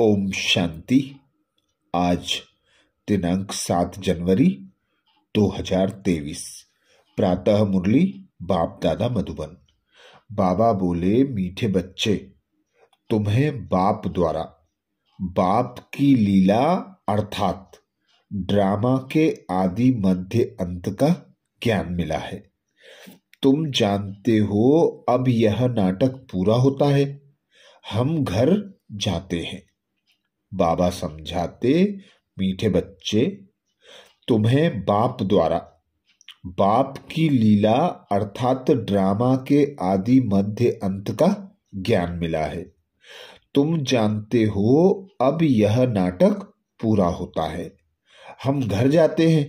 ओम शांति आज दिनांक सात जनवरी 2023 प्रातः मुरली बाप दादा मधुबन बाबा बोले मीठे बच्चे तुम्हें बाप द्वारा बाप की लीला अर्थात ड्रामा के आदि मध्य अंत का ज्ञान मिला है तुम जानते हो अब यह नाटक पूरा होता है हम घर जाते हैं बाबा समझाते मीठे बच्चे तुम्हें बाप द्वारा बाप की लीला अर्थात ड्रामा के आदि मध्य अंत का ज्ञान मिला है तुम जानते हो अब यह नाटक पूरा होता है हम घर जाते हैं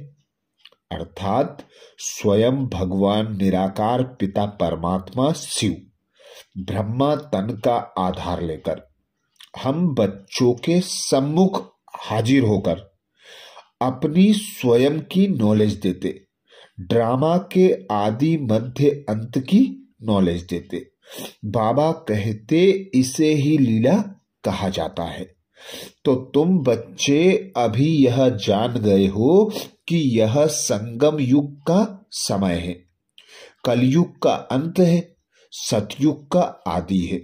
अर्थात स्वयं भगवान निराकार पिता परमात्मा शिव ब्रह्मा तन का आधार लेकर हम बच्चों के सम्मुख हाजिर होकर अपनी स्वयं की नॉलेज देते ड्रामा के आदि मध्य अंत की नॉलेज देते बाबा कहते इसे ही लीला कहा जाता है तो तुम बच्चे अभी यह जान गए हो कि यह संगम युग का समय है कलयुग का अंत है सतयुग का आदि है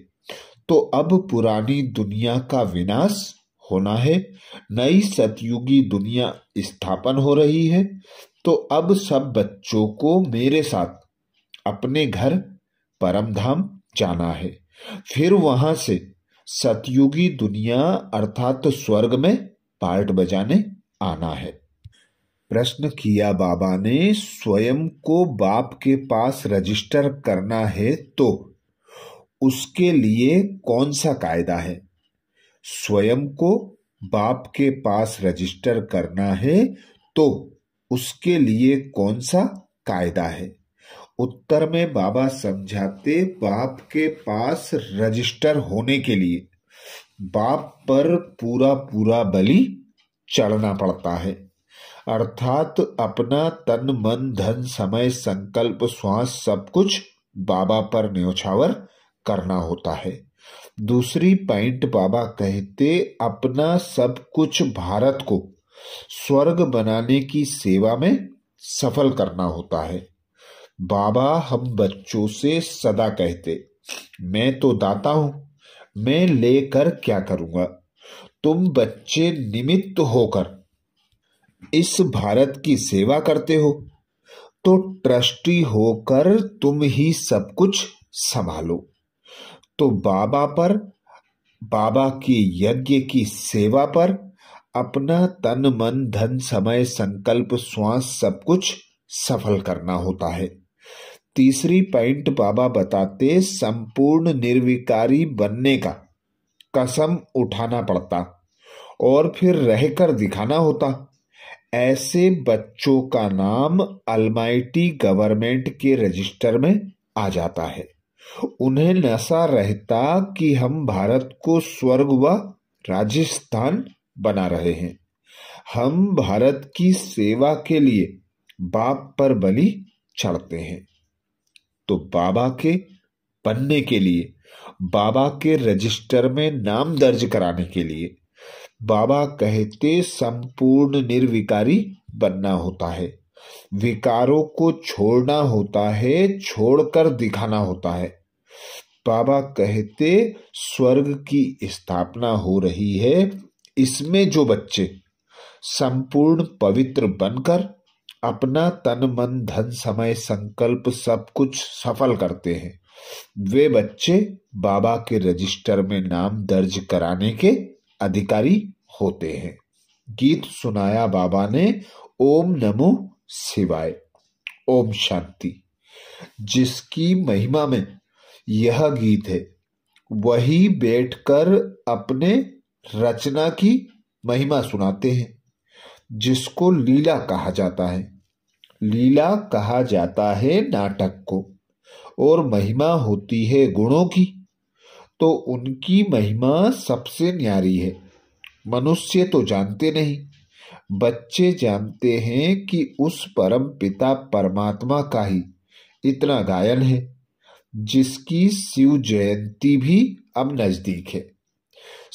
तो अब पुरानी दुनिया का विनाश होना है नई सतयुगी दुनिया स्थापन हो रही है तो अब सब बच्चों को मेरे साथ अपने घर परमधाम जाना है फिर वहां से सतयुगी दुनिया अर्थात स्वर्ग में पार्ट बजाने आना है प्रश्न किया बाबा ने स्वयं को बाप के पास रजिस्टर करना है तो उसके लिए कौन सा कायदा है स्वयं को बाप के पास रजिस्टर करना है तो उसके लिए कौन सा कायदा है उत्तर में बाबा समझाते बाप के पास रजिस्टर होने के लिए बाप पर पूरा पूरा बलि चढ़ना पड़ता है अर्थात अपना तन मन धन समय संकल्प श्वास सब कुछ बाबा पर न्योछावर करना होता है दूसरी पॉइंट बाबा कहते अपना सब कुछ भारत को स्वर्ग बनाने की सेवा में सफल करना होता है बाबा हम बच्चों से सदा कहते मैं तो दाता हूं मैं लेकर क्या करूंगा तुम बच्चे निमित्त होकर इस भारत की सेवा करते हो तो ट्रस्टी होकर तुम ही सब कुछ संभालो तो बाबा पर बाबा के यज्ञ की सेवा पर अपना तन मन धन समय संकल्प श्वास सब कुछ सफल करना होता है तीसरी पॉइंट बाबा बताते संपूर्ण निर्विकारी बनने का कसम उठाना पड़ता और फिर रहकर दिखाना होता ऐसे बच्चों का नाम अलमाइटी गवर्नमेंट के रजिस्टर में आ जाता है उन्हें नशा रहता कि हम भारत को स्वर्ग व राजस्थान बना रहे हैं हम भारत की सेवा के लिए बाप पर बलि चढ़ते हैं तो बाबा के बनने के लिए बाबा के रजिस्टर में नाम दर्ज कराने के लिए बाबा कहते संपूर्ण निर्विकारी बनना होता है विकारों को छोड़ना होता है छोड़कर दिखाना होता है बाबा कहते स्वर्ग की स्थापना हो रही है इसमें जो बच्चे संपूर्ण पवित्र बनकर अपना तन मन धन समय संकल्प सब कुछ सफल करते हैं वे बच्चे बाबा के रजिस्टर में नाम दर्ज कराने के अधिकारी होते हैं गीत सुनाया बाबा ने ओम नमो सिवाय ओम शांति जिसकी महिमा में यह गीत है वही बैठकर अपने रचना की महिमा सुनाते हैं जिसको लीला कहा जाता है लीला कहा जाता है नाटक को और महिमा होती है गुणों की तो उनकी महिमा सबसे न्यारी है मनुष्य तो जानते नहीं बच्चे जानते हैं कि उस परम पिता परमात्मा का ही इतना गायन है जिसकी शिव जयंती भी अब नज़दीक है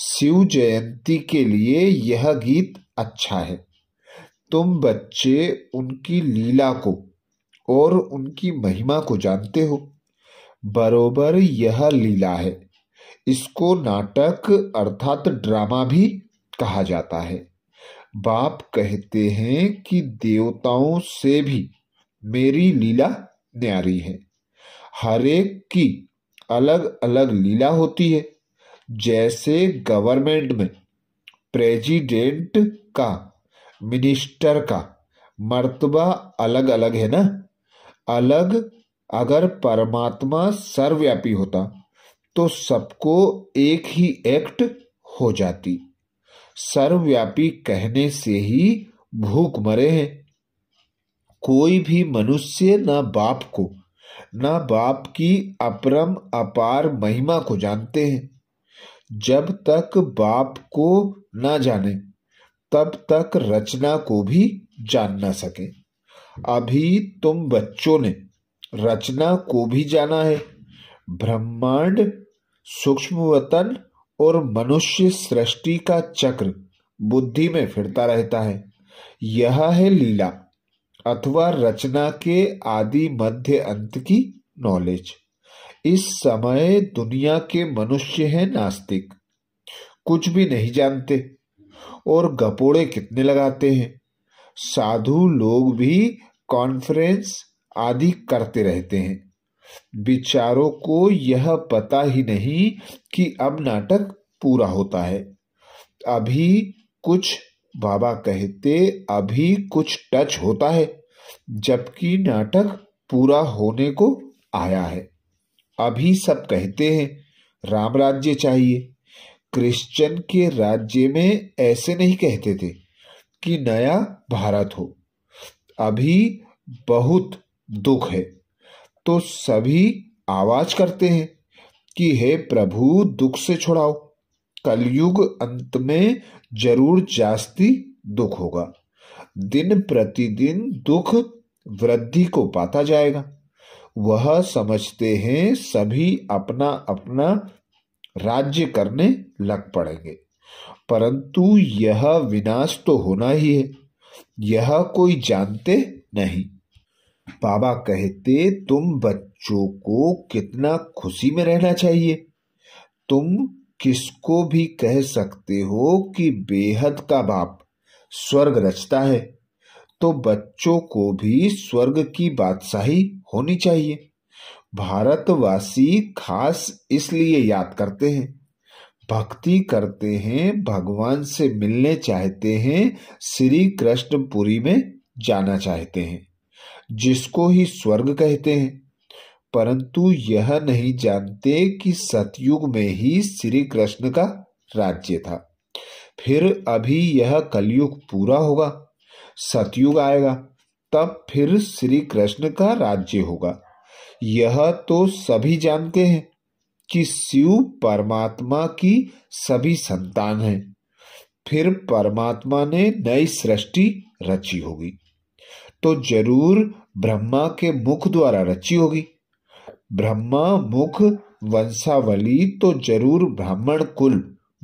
शिव जयंती के लिए यह गीत अच्छा है तुम बच्चे उनकी लीला को और उनकी महिमा को जानते हो बरोबर यह लीला है इसको नाटक अर्थात ड्रामा भी कहा जाता है बाप कहते हैं कि देवताओं से भी मेरी लीला न्यारी है हरेक की अलग अलग लीला होती है जैसे गवर्नमेंट में प्रेसिडेंट का मिनिस्टर का मर्तबा अलग अलग है ना अलग अगर परमात्मा सर्वव्यापी होता तो सबको एक ही एक्ट हो जाती सर्वव्यापी कहने से ही भूख मरे हैं कोई भी मनुष्य न बाप को न बाप की अपरम अपार महिमा को जानते हैं जब तक बाप को न जाने तब तक रचना को भी जान ना सके अभी तुम बच्चों ने रचना को भी जाना है ब्रह्मांड सूक्ष्म वतन और मनुष्य सृष्टि का चक्र बुद्धि में फिरता रहता है यह है लीला अथवा रचना के आदि मध्य अंत की नॉलेज इस समय दुनिया के मनुष्य हैं नास्तिक कुछ भी नहीं जानते और गपोड़े कितने लगाते हैं साधु लोग भी कॉन्फ्रेंस आदि करते रहते हैं विचारों को यह पता ही नहीं कि अब नाटक पूरा होता है अभी कुछ बाबा कहते अभी कुछ टच होता है जबकि नाटक पूरा होने को आया है अभी सब कहते हैं राम राज्य चाहिए क्रिश्चियन के राज्य में ऐसे नहीं कहते थे कि नया भारत हो अभी बहुत दुख है तो सभी आवाज करते हैं कि हे प्रभु दुख से छुड़ाओ कलयुग अंत में जरूर जास्ती दुख होगा दिन प्रतिदिन दुख वृद्धि को पाता जाएगा वह समझते हैं सभी अपना अपना राज्य करने लग पड़ेंगे परंतु यह विनाश तो होना ही है यह कोई जानते नहीं बाबा कहते तुम बच्चों को कितना खुशी में रहना चाहिए तुम किसको भी कह सकते हो कि बेहद का बाप स्वर्ग रचता है तो बच्चों को भी स्वर्ग की बादशाही होनी चाहिए भारतवासी खास इसलिए याद करते हैं भक्ति करते हैं भगवान से मिलने चाहते हैं श्री कृष्णपुरी में जाना चाहते हैं जिसको ही स्वर्ग कहते हैं परंतु यह नहीं जानते कि सतयुग में ही श्री कृष्ण का राज्य था फिर अभी यह कलयुग पूरा होगा सतयुग आएगा तब फिर श्री कृष्ण का राज्य होगा यह तो सभी जानते हैं कि शिव परमात्मा की सभी संतान है फिर परमात्मा ने नई सृष्टि रची होगी तो जरूर ब्रह्मा के मुख द्वारा रची होगी ब्रह्मा मुख वंशावली तो जरूर ब्राह्मण कुल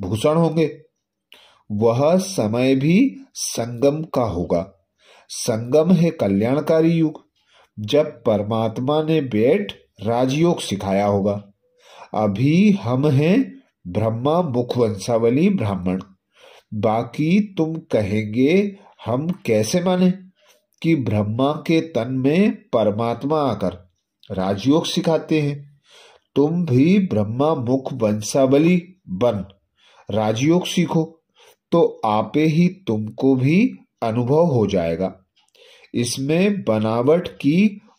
भूषण होंगे वह समय भी संगम का होगा संगम है कल्याणकारी युग जब परमात्मा ने बैठ राजयोग सिखाया होगा अभी हम हैं ब्रह्मा मुख वंशावली ब्राह्मण बाकी तुम कहेंगे हम कैसे माने कि ब्रह्मा के तन में परमात्मा आकर राजयोग सिखाते हैं तुम भी ब्रह्मा मुख वंशावली बन राजयोग सीखो तो आपे ही तुमको भी अनुभव हो जाएगा इसमें बनावट की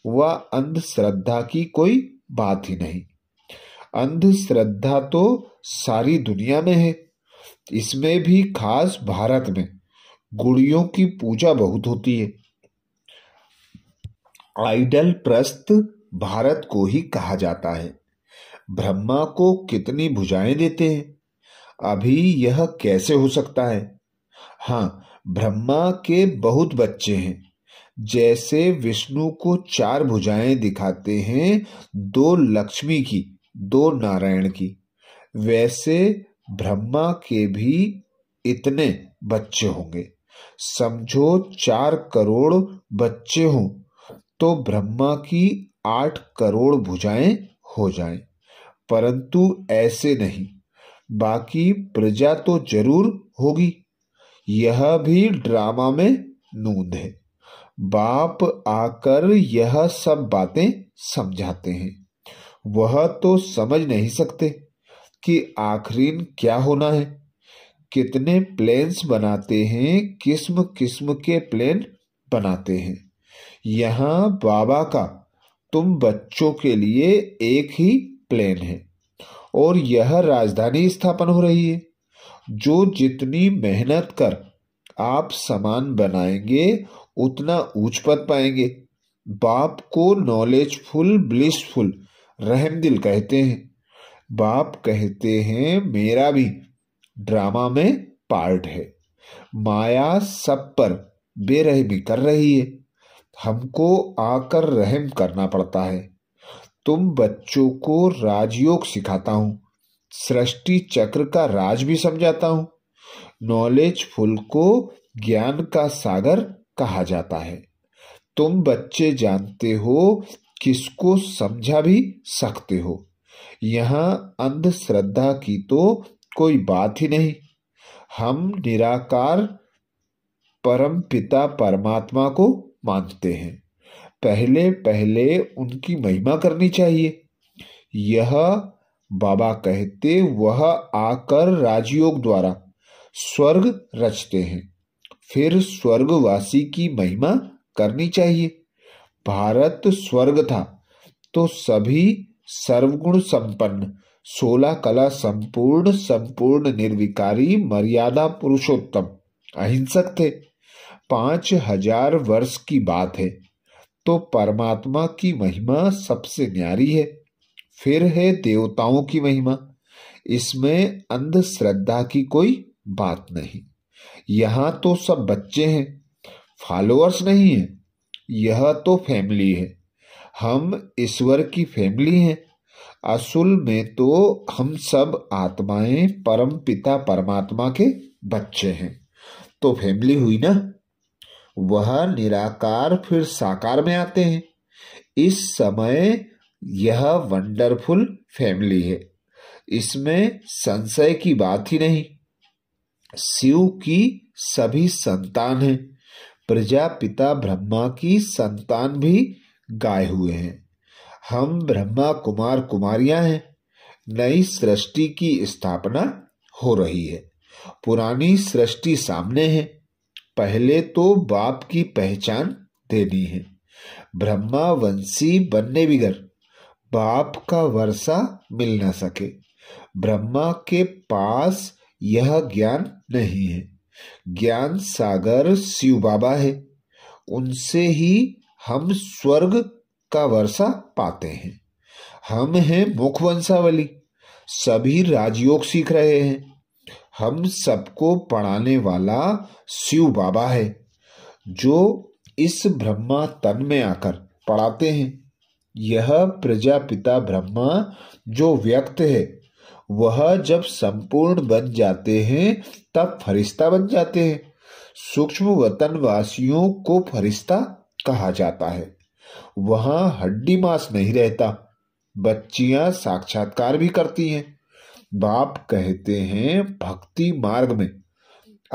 व अंधश्रद्धा की कोई बात ही नहीं अंधश्रद्धा तो सारी दुनिया में है इसमें भी खास भारत में गुड़ियों की पूजा बहुत होती है आइडल प्रस्त भारत को ही कहा जाता है ब्रह्मा को कितनी भुजाएं देते हैं अभी यह कैसे हो सकता है हाँ ब्रह्मा के बहुत बच्चे हैं जैसे विष्णु को चार भुजाएं दिखाते हैं दो लक्ष्मी की दो नारायण की वैसे ब्रह्मा के भी इतने बच्चे होंगे समझो चार करोड़ बच्चे हों तो ब्रह्मा की आठ करोड़ भुजाएं हो जाएं परंतु ऐसे नहीं बाकी प्रजा तो जरूर होगी यह भी ड्रामा में नूंद है बाप आकर यह सब बातें समझाते हैं वह तो समझ नहीं सकते कि आखरीन क्या होना है कितने प्लेन्स बनाते हैं किस्म किस्म के प्लेन बनाते हैं यहाँ बाबा का तुम बच्चों के लिए एक ही प्लेन है और यह राजधानी स्थापन हो रही है जो जितनी मेहनत कर आप सामान बनाएंगे उतना ऊंच पद पाएंगे बाप को नॉलेजफुल ब्लिसफुल रहमदिल कहते हैं बाप कहते हैं मेरा भी ड्रामा में पार्ट है माया सब पर बेरहमी कर रही है हमको आकर रहम करना पड़ता है तुम बच्चों को राजयोग सिखाता हूँ सृष्टि चक्र का राज भी समझाता हूँ नॉलेज फुल को ज्ञान का सागर कहा जाता है तुम बच्चे जानते हो किसको समझा भी सकते हो यहाँ अंधश्रद्धा की तो कोई बात ही नहीं हम निराकार परम पिता परमात्मा को मानते हैं पहले पहले उनकी महिमा करनी चाहिए यह बाबा कहते वह आकर राजयोग द्वारा स्वर्ग रचते हैं फिर स्वर्गवासी की महिमा करनी चाहिए भारत स्वर्ग था तो सभी सर्वगुण संपन्न सोलह कला संपूर्ण संपूर्ण निर्विकारी मर्यादा पुरुषोत्तम अहिंसक थे पांच हजार वर्ष की बात है तो परमात्मा की महिमा सबसे न्यारी है फिर है देवताओं की महिमा इसमें अंधश्रद्धा की कोई बात नहीं यहाँ तो सब बच्चे हैं फॉलोअर्स नहीं है यह तो फैमिली है हम ईश्वर की फैमिली हैं असल में तो हम सब आत्माएं परम पिता परमात्मा के बच्चे हैं तो फैमिली हुई ना वह निराकार फिर साकार में आते हैं इस समय यह वंडरफुल फैमिली है इसमें संशय की बात ही नहीं शिव की सभी संतान है प्रजापिता ब्रह्मा की संतान भी गाय हुए हैं हम ब्रह्मा कुमार कुमारियां हैं नई सृष्टि की स्थापना हो रही है पुरानी सृष्टि सामने है पहले तो बाप की पहचान देनी है ब्रह्मा वंशी बनने बिगर बाप का वर्षा मिल ना सके ब्रह्मा के पास यह ज्ञान नहीं है ज्ञान सागर शिव बाबा है उनसे ही हम स्वर्ग का वर्षा पाते हैं हम हैं मुख वंशावली सभी राजयोग सीख रहे हैं हम सबको पढ़ाने वाला शिव बाबा है जो इस ब्रह्मा तन में आकर पढ़ाते हैं यह प्रजापिता ब्रह्मा जो व्यक्त है वह जब संपूर्ण बन जाते हैं तब फरिश्ता बन जाते हैं सूक्ष्म वतन वासियों को फरिश्ता कहा जाता है वहाँ हड्डी मांस नहीं रहता बच्चियां साक्षात्कार भी करती हैं बाप कहते हैं भक्ति मार्ग में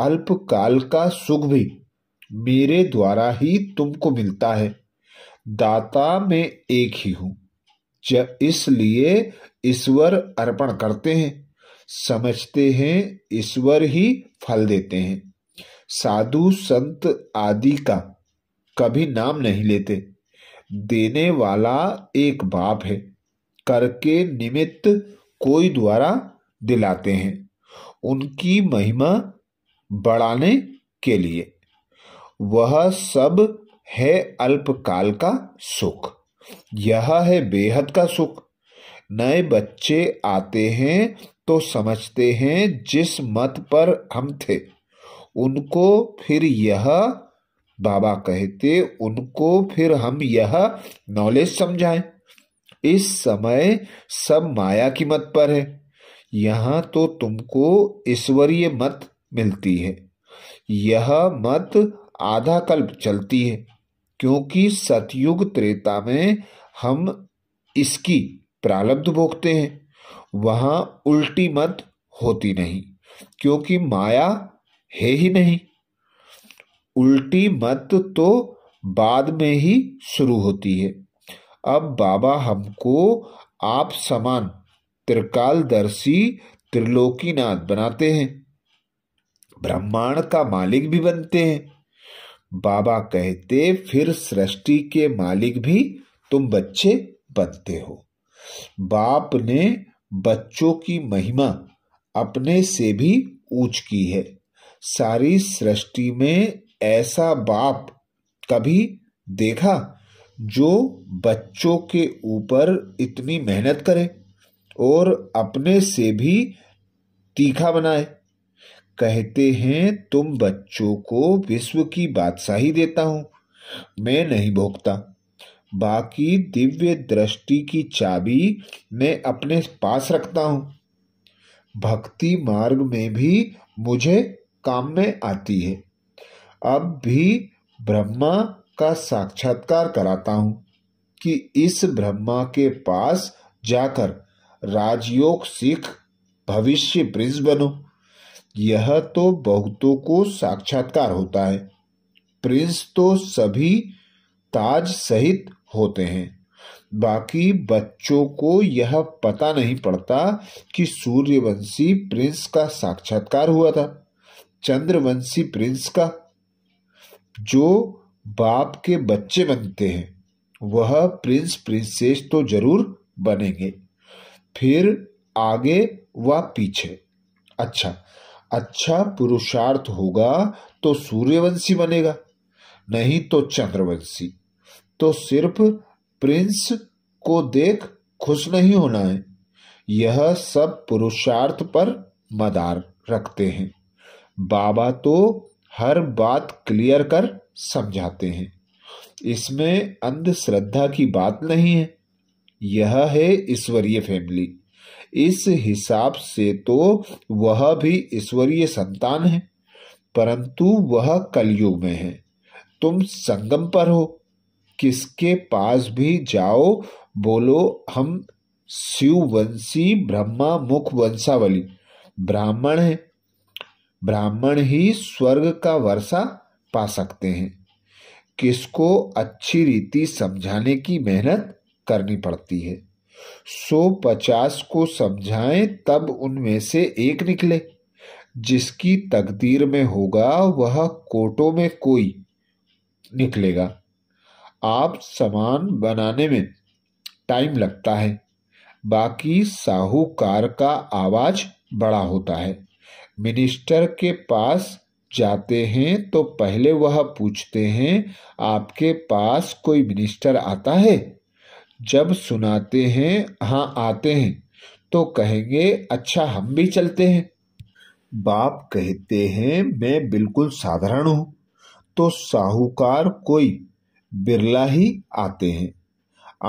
अल्पकाल का सुख भी मेरे द्वारा ही तुमको मिलता है दाता में एक ही हूं इसलिए ईश्वर अर्पण करते हैं समझते हैं ईश्वर ही फल देते हैं साधु संत आदि का कभी नाम नहीं लेते देने वाला एक बाप है करके निमित्त कोई द्वारा दिलाते हैं उनकी महिमा बढ़ाने के लिए वह सब है अल्पकाल का सुख यह है बेहद का सुख नए बच्चे आते हैं तो समझते हैं जिस मत पर हम थे उनको फिर यह बाबा कहते उनको फिर हम यह नॉलेज समझाएं इस समय सब माया की मत पर है यहाँ तो तुमको ईश्वरीय मत मिलती है यह मत आधा कल्प चलती है क्योंकि सतयुग त्रेता में हम इसकी प्रारब्ध भोगते हैं वहाँ उल्टी मत होती नहीं क्योंकि माया है ही नहीं उल्टी मत तो बाद में ही शुरू होती है अब बाबा हमको आप समान त्रिकालदर्शी त्रिलोकीनाथ बनाते हैं ब्रह्मांड का मालिक भी बनते हैं बाबा कहते फिर सृष्टि के मालिक भी तुम बच्चे बनते हो बाप ने बच्चों की महिमा अपने से भी ऊंच की है सारी सृष्टि में ऐसा बाप कभी देखा जो बच्चों के ऊपर इतनी मेहनत करे और अपने से भी तीखा बनाए कहते हैं तुम बच्चों को विश्व की बादशाही देता हूँ मैं नहीं भोगता बाकी दिव्य दृष्टि की चाबी मैं अपने पास रखता हूँ भक्ति मार्ग में भी मुझे काम में आती है अब भी ब्रह्मा का साक्षात्कार कराता हूं कि इस ब्रह्मा के पास जाकर राजयोग सीख भविष्य प्रिंस बनो यह तो बहुतों को साक्षात्कार होता है प्रिंस तो सभी ताज सहित होते हैं बाकी बच्चों को यह पता नहीं पड़ता कि सूर्यवंशी प्रिंस का साक्षात्कार हुआ था चंद्रवंशी प्रिंस का जो बाप के बच्चे बनते हैं वह प्रिंस प्रिंसेस तो जरूर बनेंगे फिर आगे व पीछे अच्छा अच्छा पुरुषार्थ होगा तो सूर्यवंशी बनेगा नहीं तो चंद्रवंशी तो सिर्फ प्रिंस को देख खुश नहीं होना है यह सब पुरुषार्थ पर मदार रखते हैं बाबा तो हर बात क्लियर कर समझाते हैं इसमें अंधश्रद्धा की बात नहीं है यह है ईश्वरीय फैमिली इस हिसाब से तो वह भी ईश्वरीय संतान है परंतु वह कलयुग में है तुम संगम पर हो किसके पास भी जाओ बोलो हम शिववंशी ब्रह्मा मुख वंशावली ब्राह्मण है ब्राह्मण ही स्वर्ग का वर्षा पा सकते हैं किसको अच्छी रीति समझाने की मेहनत करनी पड़ती है सौ पचास को समझाएं तब उनमें से एक निकले जिसकी तकदीर में होगा वह कोटों में कोई निकलेगा आप सामान बनाने में टाइम लगता है बाकी साहूकार का आवाज बड़ा होता है मिनिस्टर के पास जाते हैं तो पहले वह पूछते हैं आपके पास कोई मिनिस्टर आता है जब सुनाते हैं हाँ आते हैं तो कहेंगे अच्छा हम भी चलते हैं बाप कहते हैं मैं बिल्कुल साधारण हूँ तो साहूकार कोई बिरला ही आते हैं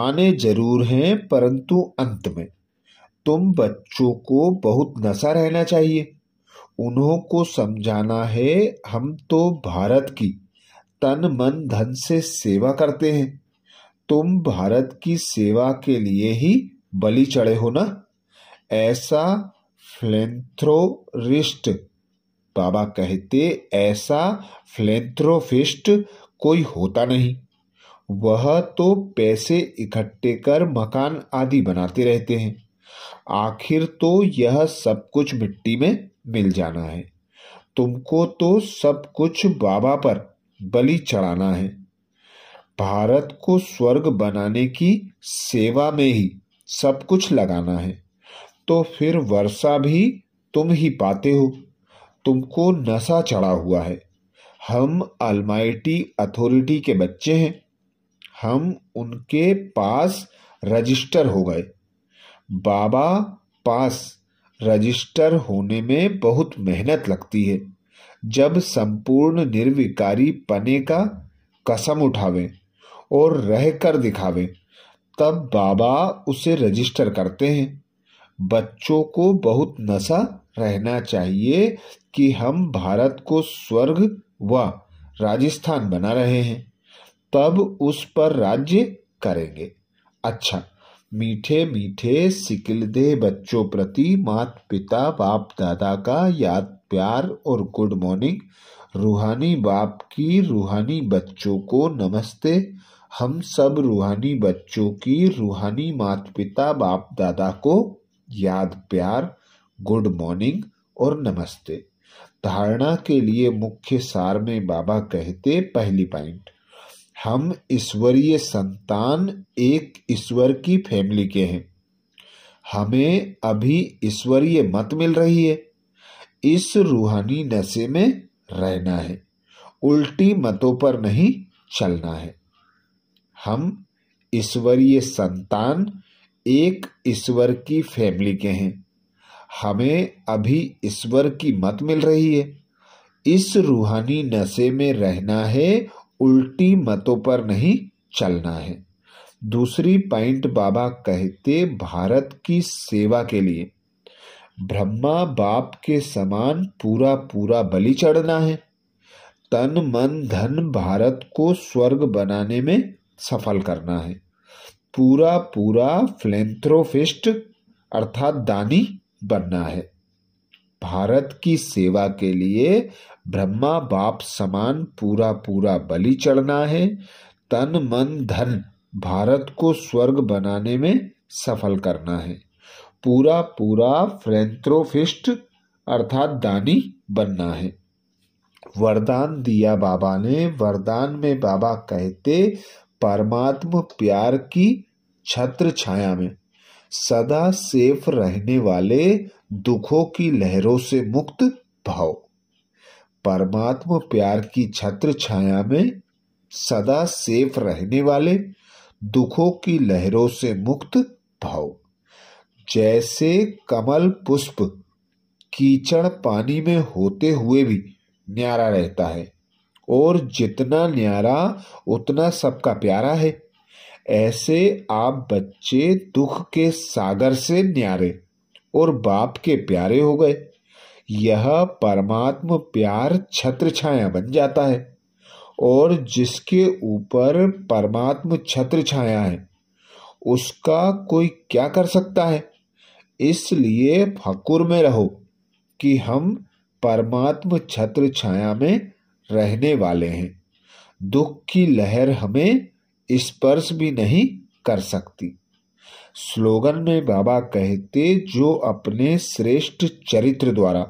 आने जरूर हैं परंतु अंत में तुम बच्चों को बहुत नशा रहना चाहिए उन्हों को समझाना है हम तो भारत की तन मन धन से सेवा करते हैं तुम भारत की सेवा के लिए ही बलि चढ़े हो ना ऐसा फ्लेंथ्रोरिस्ट बाबा कहते ऐसा फ्लेंथ्रोफिस्ट कोई होता नहीं वह तो पैसे इकट्ठे कर मकान आदि बनाते रहते हैं आखिर तो यह सब कुछ मिट्टी में मिल जाना है तुमको तो सब कुछ बाबा पर बलि चढ़ाना है भारत को स्वर्ग बनाने की सेवा में ही सब कुछ लगाना है तो फिर वर्षा भी तुम ही पाते हो तुमको नशा चढ़ा हुआ है हम अलमाइटी अथॉरिटी के बच्चे हैं हम उनके पास रजिस्टर हो गए बाबा पास रजिस्टर होने में बहुत मेहनत लगती है जब संपूर्ण निर्विकारी पने का कसम उठावे और रह कर दिखावे तब बाबा उसे रजिस्टर करते हैं बच्चों को बहुत नशा रहना चाहिए कि हम भारत को स्वर्ग व राजस्थान बना रहे हैं तब उस पर राज्य करेंगे अच्छा मीठे मीठे सिकिलदे बच्चों प्रति मात पिता बाप दादा का याद प्यार और गुड मॉर्निंग रूहानी बाप की रूहानी बच्चों को नमस्ते हम सब रूहानी बच्चों की रूहानी मात पिता बाप दादा को याद प्यार गुड मॉर्निंग और नमस्ते धारणा के लिए मुख्य सार में बाबा कहते पहली पॉइंट हम ईश्वरीय संतान एक ईश्वर की फैमिली के हैं हमें अभी ईश्वरीय मत मिल रही है इस रूहानी नशे में रहना है उल्टी मतों पर नहीं चलना है हम ईश्वरीय संतान एक ईश्वर की फैमिली के हैं हमें अभी ईश्वर की मत मिल रही है इस रूहानी नशे में रहना है उल्टी मतों पर नहीं चलना है दूसरी पॉइंट बाबा कहते भारत की सेवा के लिए ब्रह्मा बाप के समान पूरा पूरा बलि चढ़ना है तन मन धन भारत को स्वर्ग बनाने में सफल करना है पूरा पूरा फ्लेंथ्रोफिस्ट अर्थात दानी बनना है भारत की सेवा के लिए ब्रह्मा बाप समान पूरा पूरा बलि चढ़ना है तन मन धन भारत को स्वर्ग बनाने में सफल करना है पूरा पूरा फ्रेंथ्रोफिस्ट अर्थात दानी बनना है वरदान दिया बाबा ने वरदान में बाबा कहते परमात्म प्यार की छत्र छाया में सदा सेफ रहने वाले दुखों की लहरों से मुक्त भाव परमात्मा प्यार की छत्र छाया में सदा सेफ रहने वाले दुखों की लहरों से मुक्त भाव जैसे कमल पुष्प कीचड़ पानी में होते हुए भी न्यारा रहता है और जितना न्यारा उतना सबका प्यारा है ऐसे आप बच्चे दुख के सागर से न्यारे और बाप के प्यारे हो गए यह परमात्म प्यार छत्र छाया बन जाता है और जिसके ऊपर परमात्म छत्र छाया है उसका कोई क्या कर सकता है इसलिए फकुर में रहो कि हम परमात्म छत्र छाया में रहने वाले हैं दुख की लहर हमें स्पर्श भी नहीं कर सकती स्लोगन में बाबा कहते जो अपने श्रेष्ठ चरित्र द्वारा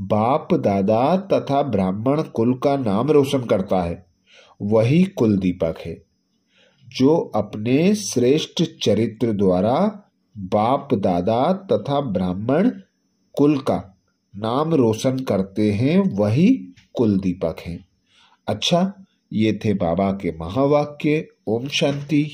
बाप दादा तथा ब्राह्मण कुल का नाम रोशन करता है वही कुल दीपक है जो अपने श्रेष्ठ चरित्र द्वारा बाप दादा तथा ब्राह्मण कुल का नाम रोशन करते हैं वही कुल दीपक है अच्छा ये थे बाबा के महावाक्य ओम शांति